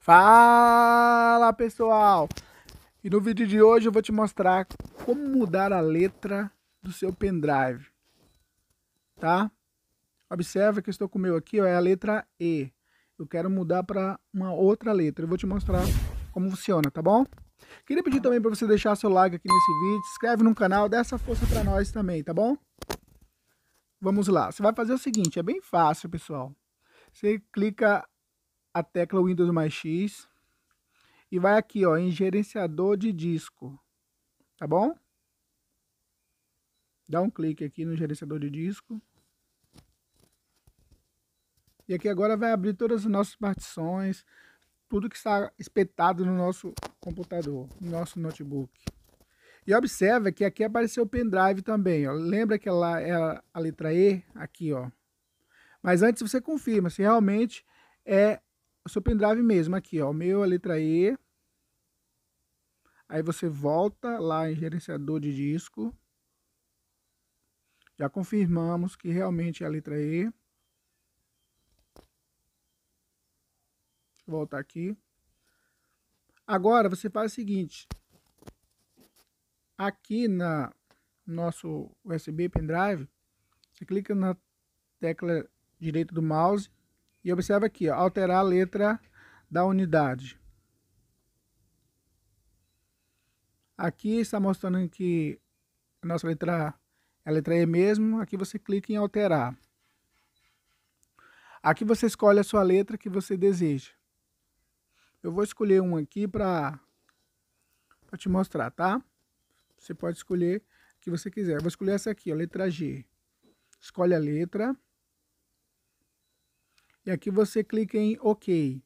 Fala pessoal! E no vídeo de hoje eu vou te mostrar como mudar a letra do seu pendrive, tá? Observa que eu estou com o meu aqui, ó, é a letra E. Eu quero mudar para uma outra letra. Eu vou te mostrar como funciona, tá bom? Queria pedir também para você deixar seu like aqui nesse vídeo, se inscreve no canal, dá essa força para nós também, tá bom? Vamos lá. Você vai fazer o seguinte, é bem fácil, pessoal. Você clica a tecla Windows mais X e vai aqui, ó, em gerenciador de disco. Tá bom? Dá um clique aqui no gerenciador de disco. E aqui agora vai abrir todas as nossas partições, tudo que está espetado no nosso computador, no nosso notebook. E observa que aqui apareceu o pendrive também, ó. Lembra que ela é a letra E aqui, ó. Mas antes você confirma se realmente é o seu pendrive mesmo aqui, ó. O meu é a letra E. Aí você volta lá em gerenciador de disco. Já confirmamos que realmente é a letra E. Voltar aqui. Agora você faz o seguinte, Aqui na nosso USB pendrive, você clica na tecla direita do mouse e observa aqui, ó, alterar a letra da unidade. Aqui está mostrando que a nossa letra é a letra E mesmo, aqui você clica em alterar. Aqui você escolhe a sua letra que você deseja. Eu vou escolher um aqui para te mostrar, tá? Você pode escolher o que você quiser. Eu vou escolher essa aqui, ó, letra G. Escolhe a letra. E aqui você clica em OK.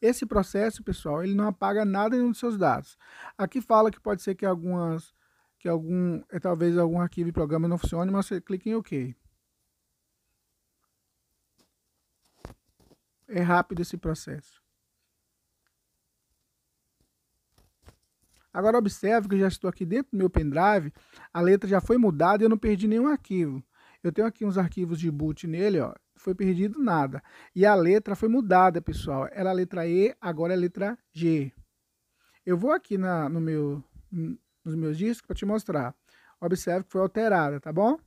Esse processo, pessoal, ele não apaga nada dos seus dados. Aqui fala que pode ser que algumas que algum, é, talvez algum arquivo e programa não funcione, mas você clica em OK. É rápido esse processo. Agora observe que já estou aqui dentro do meu pendrive, a letra já foi mudada e eu não perdi nenhum arquivo. Eu tenho aqui uns arquivos de boot nele, ó, foi perdido nada. E a letra foi mudada, pessoal. Era é a letra E, agora é a letra G. Eu vou aqui na, no meu, nos meus discos para te mostrar. Observe que foi alterada, tá bom?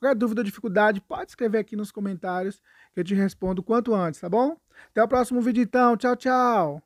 Qualquer dúvida ou dificuldade, pode escrever aqui nos comentários que eu te respondo quanto antes, tá bom? Até o próximo vídeo então. Tchau, tchau!